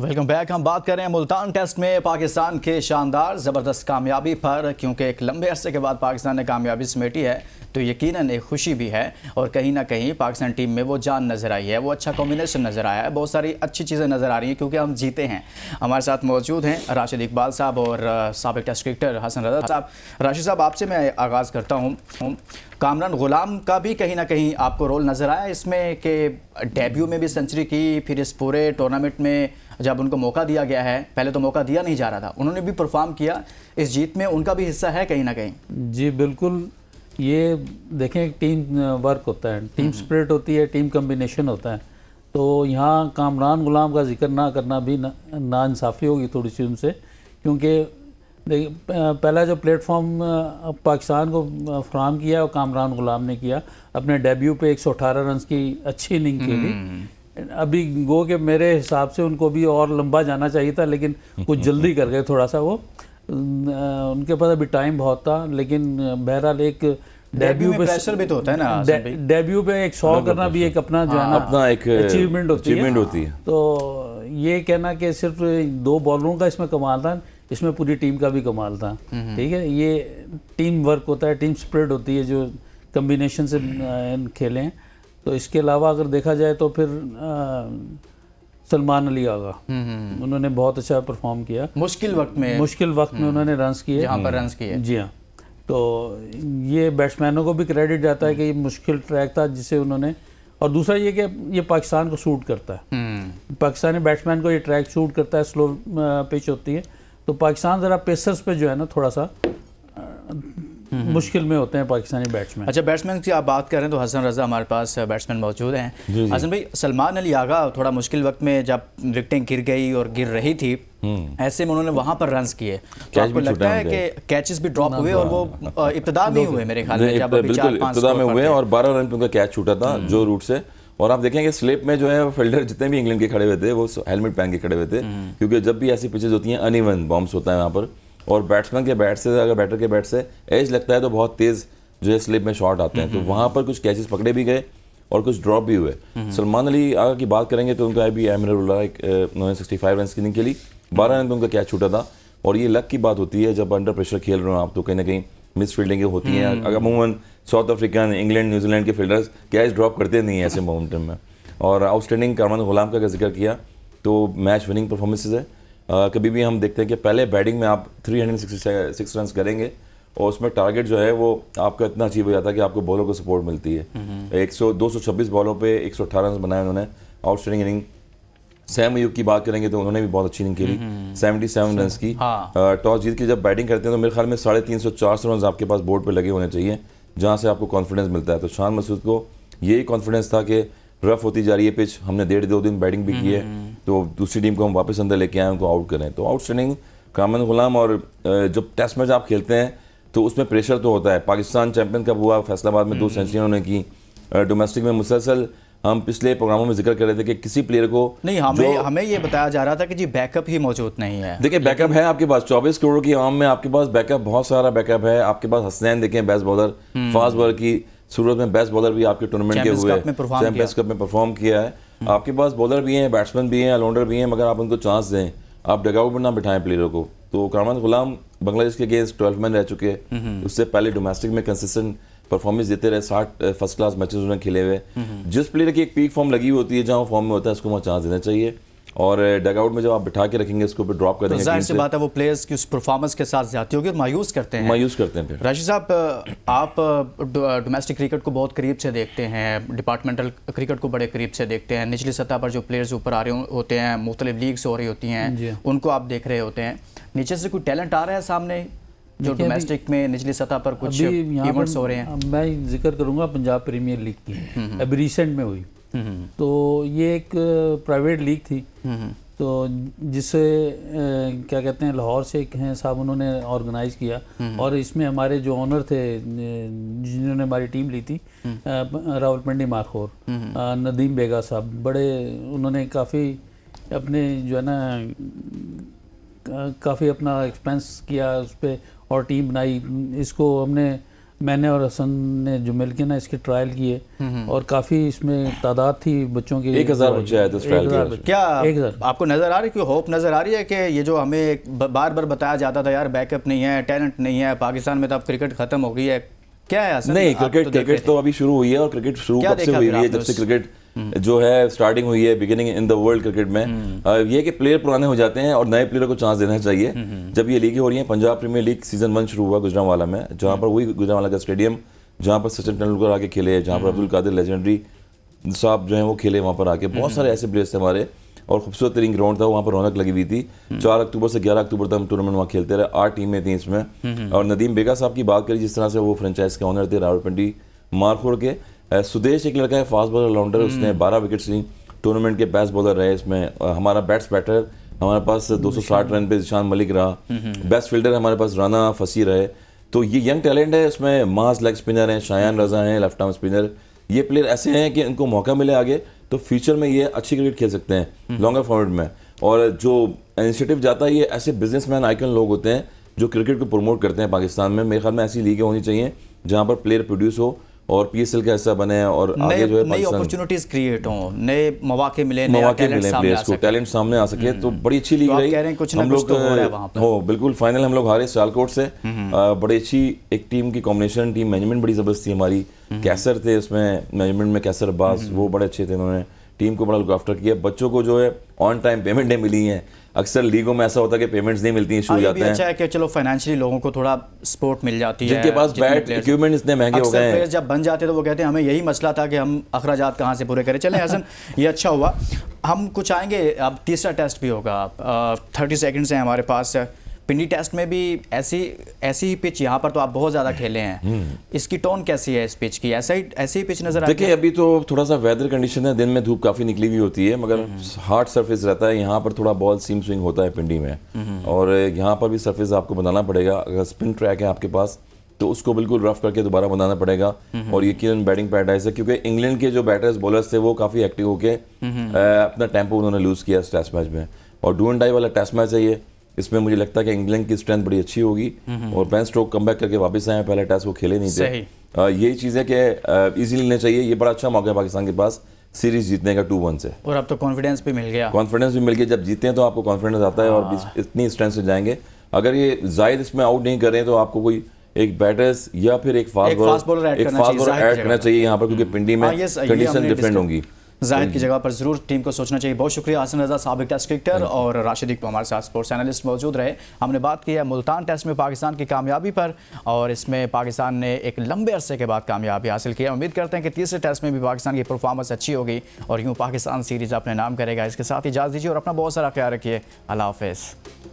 Welcome back हम बात करें मुल्तान टेस्ट में पाकिस्तान के शानदार ज़बरदस्त कामयाबी पर क्योंकि एक लंबे अरसे के बाद पाकिस्तान ने कामयाबी समेटी है तो यकीनन एक खुशी भी है और कहीं ना कहीं पाकिस्तान टीम में वो जान नज़र आई है वो अच्छा कॉम्बिनेशन नज़र आया है बहुत सारी अच्छी चीज़ें नज़र आ रही हैं क्योंकि हम जीते हैं हमारे साथ मौजूद हैं राशिद इकबाल साहब और सबक टेस्ट क्रिकेटर हसन रजा साहब राशिद साहब आपसे मैं आगाज़ करता हूँ कामरान गुलाम का भी कहीं ना कहीं आपको रोल नज़र आया इसमें कि डेब्यू में भी सेंचुरी की फिर इस पूरे टूर्नामेंट में जब उनको मौका दिया गया है पहले तो मौका दिया नहीं जा रहा था उन्होंने भी परफॉर्म किया इस जीत में उनका भी हिस्सा है कहीं ना कहीं जी बिल्कुल ये देखें टीम वर्क होता है टीम हम्म। स्प्रिट होती है टीम कम्बिनेशन होता है तो यहाँ कामरान गुलाम का जिक्र ना करना भी नाानसाफ़ी ना होगी थोड़ी सी उनसे क्योंकि पहला जो प्लेटफॉर्म पाकिस्तान को फ्राहम किया और कामरान गुलाम ने किया अपने डेब्यू पे 118 रन की अच्छी इनिंग खेली हम्म। अभी गो के मेरे हिसाब से उनको भी और लंबा जाना चाहिए था लेकिन कुछ जल्दी कर गए थोड़ा सा वो उनके पास अभी टाइम बहुत था लेकिन बहरहाल एक डेब्यू पे प्रेशर भी तो होता है ना डेब्यू पे एक शो करना भी एक अपना जो है अपना एक अचीवमेंट होती, है, होती है तो ये कहना कि सिर्फ दो बॉलरों का इसमें कमाल था इसमें पूरी टीम का भी कमाल था ठीक है ये टीम वर्क होता है टीम स्प्रेड होती है जो कम्बिनेशन से खेले हैं तो इसके अलावा अगर देखा जाए तो फिर सलमान अली आगा हम्म, हम्म, हम्म। उन्होंने बहुत अच्छा परफॉर्म किया मुश्किल वक्त में मुश्किल वक्त में उन्होंने रन्स किए यहाँ पर रन्स किए जी हाँ तो ये बैट्समैनों को भी क्रेडिट जाता है कि ये मुश्किल ट्रैक था जिसे उन्होंने और दूसरा ये कि ये पाकिस्तान को सूट करता है पाकिस्तानी बैट्समैन को ये ट्रैक सूट करता है स्लो पिच होती है तो पाकिस्तान ज़रा पेसर्स पे जो है ना थोड़ा सा मुश्किल में होते हैं पाकिस्तानी बैट्समैन अच्छा बैट्समैन की आप बात कर रहे हैं तो हसन रजा हमारे पास बैट्समैन मौजूद हैं हसन भाई सलमान अली आगा थोड़ा मुश्किल वक्त में जब विकटें गिर गई और गिर रही थी हम्म। ऐसे में उन्होंने वहां पर रन किए तो आपको लगता है कि कैचेस भी ड्रॉप हुए और वो हाँ। इब्तदा नहीं हुए मेरे ख्याल में हुए और बारह रन उनका कैच छूटा था हम्म। जो रूट से और आप देखेंगे स्लेप में जो है फील्डर जितने भी इंग्लैंड के खड़े हुए थे वो हेलमेट पहन के खड़े हुए थे हम्म। क्योंकि जब भी ऐसी पिचेज होती हैं अनइवन बॉम्ब्स होता है वहाँ पर और बैट्समैन के बैट से अगर बैटर के बैट से एज लगता है तो बहुत तेज़ जो है स्लिप में शॉट आते हैं तो हम्म, हम्म। वहाँ पर कुछ कैचेस पकड़े भी गए और कुछ ड्रॉप भी हुए हम्म, सलमान अली आगा की बात करेंगे तो उनका भी एमरुल्ला एक उन्होंने सिक्सटी फाइव रन स्किनिंग के लिए बारह रन पर उनका कैच छूटा था और ये लक की बात होती है जब अंडर प्रेशर खेल रहे हो आप तो कहीं ना कहीं मिस फील्डिंग होती हैं अगर अमूमन साउथ अफ्रीकन इंग्लैंड न्यूजीलैंड के फील्डर्स कैच ड्रॉप करते नहीं ऐसे मोमेंटम में और आउटस्टैंडिंग करमन गुलाम का जिक्र किया तो मैच विनिंग परफॉर्मेंसेज है कभी भी हम देखते हैं कि पहले बैटिंग में आप थ्री हंड्रेड सिक्स रन करेंगे और उसमें टारगेट जो है वो आपका इतना अचीव हो जाता है कि आपको बॉलों को सपोर्ट मिलती है एक सौ दो सौ छब्बीस बॉलों पर एक सौ अठारह रन बनाए उन्होंने आउटस्टैंडिंग इनिंग सैम युग की बात करेंगे तो उन्होंने भी बहुत अच्छी इनिंग खेली सेवेंटी सेवन रन की हाँ। टॉस जीत के जब बैटिंग करते हैं तो मेरे ख्याल में साढ़े तीन सौ चार सौ रन आपके पास बोर्ड पर लगे होने चाहिए जहां से आपको कॉन्फिडेंस मिलता है तो शान मसूद को यही कॉन्फिडेंस था कि रफ होती जा रही है पिच हमने डेढ़ दो दिन बैटिंग भी की है तो दूसरी टीम को हम वापस अंदर लेके आए उनको आउट करें तो आउटस्टैंडिंग कामन गुलाम और जब टेस्ट मैच आप खेलते हैं तो उसमें प्रेशर तो होता है पाकिस्तान चैम्पियन कप हुआ फैसलाबाद में दो सेंचुरी हम्म। उन्होंने की डोमेस्टिक में मुसलसल हम पिछले प्रोग्रामों में जिक्र कर रहे थे कि किसी प्लेयर को नहीं हमें हमें ये बताया जा रहा था कि जी बैकअप ही मौजूद नहीं है देखिए बैकअप है आपके पास 24 करोड़ की आम में आपके पास बैकअप बहुत सारा बैकअप है आपके पास हसनैन देखें best hmm. Bowler fast bowler की सूरत में बेस्ट बॉलर भी आपके टूर्नामेंट के हुए चैंपियंस कप में परफॉर्म किया है हम्म। आपके पास बॉलर भी हैं बैट्समैन भी हैं ऑलराउंडर भी हैं मगर आप उनको चांस दें आप डगआउट में ना बिठाएं प्लेयरों को तो करमान गुलाम बांग्लादेश के अगेंस्ट ट्वेल्थ मैन रह चुके हैं हम्म। उससे पहले डोमेस्टिक में कंसिस्टेंट परफॉर्मेंस देते रहे साठ फर्स्ट क्लास मैचेस उन्होंने खेले हुए हम्म। जिस प्लेयर की एक पीक फॉर्म लगी होती है जहाँ फॉर्म में होता है उसको वहाँ चांस देना चाहिए और डगआउट में जब आप बिठा के रखेंगे इसके ऊपर ड्रॉप करेंगे तो जाहिर सी बात है वो प्लेयर्स की उस परफॉर्मेंस के साथ जाती होगी और मायूस करते हैं मायूस करते हैं फिर राशि साहब आप डोमेस्टिक क्रिकेट को बहुत करीब से देखते हैं डिपार्टमेंटल क्रिकेट को बड़े करीब से देखते हैं निचली सतह पर जो प्लेयर्स ऊपर आ रहे होते हैं मुख्तलिफ लीग्स हो रही होती हैं उनको आप देख रहे होते हैं नीचे से कोई टैलेंट आ रहा है सामने जो डोमेस्टिक में निचली सतह पर कुछ इवेंट्स हो रहे हैं मैं जिक्र करूंगा पंजाब प्रीमियर लीग की हम्म, हम्म। अभी रिसेंट में हुई तो ये एक प्राइवेट लीग थी तो जिसे क्या कहते हैं लाहौर से एक हैं साहब उन्होंने ऑर्गेनाइज किया और इसमें हमारे जो ऑनर थे जिन्होंने हमारी टीम ली थी रावलपिंडी मारखोर नदीम बेगा साहब बड़े उन्होंने काफ़ी अपने जो है ना काफ़ी अपना एक्सपेंस किया उस पर और टीम बनाई इसको हमने मैंने और हसन ने जुमेल के ना इसके ट्रायल किए और काफ़ी इसमें तादाद थी बच्चों की एक हज़ार बच्चे आए थे ट्रायल के क्या एक हज़ार आपको नज़र आ रही है होप नज़र आ रही है कि ये जो हमें बार बार बताया जाता था यार बैकअप नहीं है टैलेंट नहीं है पाकिस्तान में तो अब क्रिकेट ख़त्म हो गई है क्या है नहीं क्रिकेट तो क्रिकेट तो अभी शुरू हुई है और क्रिकेट शुरू कब से हुई है जब से क्रिकेट जो है स्टार्टिंग हुई है beginning in the world cricket में हम्म। ये कि प्लेयर पुराने हो जाते हैं और नए प्लेयर को चांस देना चाहिए हम्म, हम्म, जब ये लीगें हो रही हैं Punjab Premier League season one शुरू हुआ गुजरावाला में जहाँ पर वही गुजरावाला का स्टेडियम जहाँ पर सचिन तेंदुलकर आके खेले जहाँ पर अब्दुल कादिर लेजेंडरी साहब जो है वो खेले वहाँ पर आके बहुत सारे ऐसे प्लेयर्स थे हमारे और खूबसूरत तरीन ग्राउंड था वहाँ पर रौनक लगी हुई थी चार अक्टूबर से ग्यारह अक्टूबर तक हम टूर्नामेंट वहाँ खेलते रहे आठ टीमें थी इसमें और नदीम बेगा साहब की बात करी जिस तरह से वो फ्रेंचाइज के ऑनर थे रावलपिंडी मारखोड़ के सुदेश एक लड़का है फास्ट बॉलर ऑलराउंडर उसने हम्म। बारह विकेट्स ली टूर्नामेंट के बेस्ट बॉलर रहे इसमें हमारा बैट्स बैटर हमारे पास 260 रन पे ईशान मलिक रहा बेस्ट हम्म, फील्डर हम्म। हमारे पास राना फसी रहे तो ये यंग टैलेंट है इसमें मास लेग स्पिनर हैं शायान रजा हैं लेफ्ट आर्म स्पिनर ये प्लेयर ऐसे हैं कि इनको मौका मिले आगे तो फ्यूचर में ये अच्छी क्रिकेट खेल सकते हैं लॉन्गर फॉर्मेट में और जो इनिशिएटिव जाता है ये ऐसे बिजनेसमैन आइकन लोग होते हैं जो क्रिकेट को प्रमोट करते हैं पाकिस्तान में मेरे ख्याल में ऐसी लीगें होनी चाहिए जहाँ पर प्लेयर प्रोड्यूस हो और पीएसएल का हिस्सा बने और आगे जो है नई अपॉर्चुनिटीज क्रिएट हो नए मौके मिले मौके मिले प्लेयर्स को टैलेंट सामने आ सके तो हम्म। बड़ी अच्छी तो लीग रही कुछ हम लोग तो हो बिल्कुल फाइनल हम लोग हारे सियालकोट से हम्म। बड़ी अच्छी एक टीम की कॉम्बिनेशन टीम मैनेजमेंट बड़ी जबरदस्त थी हमारी हम्म। कैसर थे उसमें मैनेजमेंट में कैसर अब्बास वो बड़े अच्छे थे उन्होंने टीम को बड़ा लुकाफ्टर किया बच्चों को जो है ऑन टाइम पेमेंटें मिली हैं अक्सर लीगों में ऐसा होता है कि पेमेंट्स नहीं मिलती इशू हाँ, जाते हैं अच्छा है कि चलो फाइनेंशियली लोगों को थोड़ा सपोर्ट मिल जाती है जिनके पास बैट इक्विपमेंट इतने महंगे हो गए हैं जब बन जाते तो वो कहते हैं हमें यही मसला था कि हम अखराज कहाँ से पूरे करें चले हसन ये अच्छा हुआ हम कुछ आएंगे अब तीसरा टेस्ट भी होगा थर्टी सेकेंड्स हैं हमारे पास पिंडी टेस्ट में भी ऐसी ऐसी ही पिच यहाँ पर तो आप बहुत ज़्यादा खेले हैं हम्म। इसकी टोन कैसी है इस पिच की ऐसा ही ऐसी ही पिच नज़र आती देखिए अभी तो थोड़ा सा वेदर कंडीशन है दिन में धूप काफ़ी निकली हुई होती है मगर हार्ड हम्म, सरफेस हम्म। रहता है यहाँ पर थोड़ा बॉल सीम स्विंग होता है पिंडी में और यहाँ पर भी सरफेस आपको बनाना पड़ेगा अगर स्पिन ट्रैक है आपके पास तो उसको बिल्कुल रफ करके दोबारा बनाना पड़ेगा और ये किरण बैटिंग पैराडाइज है क्योंकि इंग्लैंड के जो बैटर्स बॉलर्स थे वो काफ़ी एक्टिव होके अपना टेम्पो उन्होंने लूज़ किया इस टेस्ट मैच में और डू एंड डाई वाला टेस्ट मैच है ये इसमें मुझे लगता है कि इंग्लैंड की स्ट्रेंथ बड़ी अच्छी होगी और बैन स्ट्रोक कम करके वापस आए पहले टेस्ट वो खेले नहीं थे यही चीज है कि ईजी लेना चाहिए ये बड़ा अच्छा मौका है पाकिस्तान के पास सीरीज जीतने का टू वन से और अब तो कॉन्फिडेंस भी मिल गया कॉन्फिडेंस भी मिल गया जब जीते हैं तो आपको कॉन्फिडेंस आता है और हाँ। इतनी स्ट्रेंथ से जाएंगे अगर ये जायद इसमें आउट नहीं करें तो आपको कोई एक बैटर्स या फिर एक फास्ट बॉलर एक फास्ट बॉलर ऐड करना चाहिए यहाँ पर क्योंकि हम्म। पिंडी हाँ, में कंडीशन डिफरेंट होंगी जायद की हम्म। जगह पर जरूर टीम को सोचना चाहिए बहुत शुक्रिया आसन रजा सबक टेस्ट क्रिकेटर और राशिद इकबा हमारे साथ स्पोर्ट्स एनालिस्ट मौजूद रहे हमने बात की है मुल्तान टेस्ट में पाकिस्तान की कामयाबी पर और इसमें पाकिस्तान ने एक लंबे अरसे के बाद कामयाबी हासिल की है उम्मीद करते हैं कि तीसरे टेस्ट में भी पाकिस्तान की परफॉर्मेंस अच्छी होगी और यूँ पाकिस्तान सीरीज अपने नाम करेगा इसके साथ इजाज़ दीजिए और अपना बहुत सारा ख्याल रखिए अला हाफ